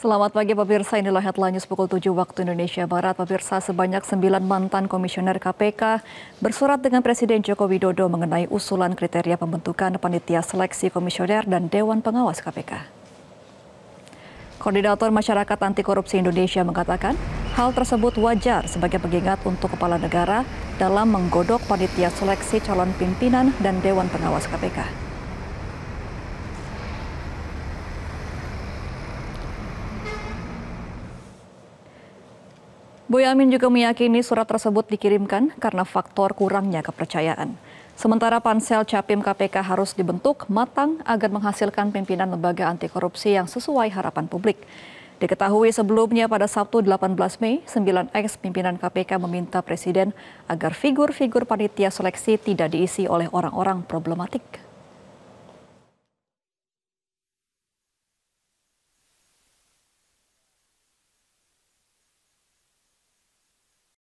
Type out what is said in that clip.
Selamat pagi pemirsa, inilah headline news pukul 7 waktu Indonesia Barat. Pemirsa, sebanyak 9 mantan komisioner KPK bersurat dengan Presiden Joko Widodo mengenai usulan kriteria pembentukan panitia seleksi komisioner dan Dewan Pengawas KPK. Koordinator Masyarakat Anti Korupsi Indonesia mengatakan, hal tersebut wajar sebagai pengingat untuk kepala negara dalam menggodok panitia seleksi calon pimpinan dan Dewan Pengawas KPK. Boyamin juga meyakini surat tersebut dikirimkan karena faktor kurangnya kepercayaan. Sementara pansel capim KPK harus dibentuk matang agar menghasilkan pimpinan lembaga anti korupsi yang sesuai harapan publik. Diketahui sebelumnya pada Sabtu 18 Mei, 9 ex pimpinan KPK meminta Presiden agar figur-figur panitia seleksi tidak diisi oleh orang-orang problematik.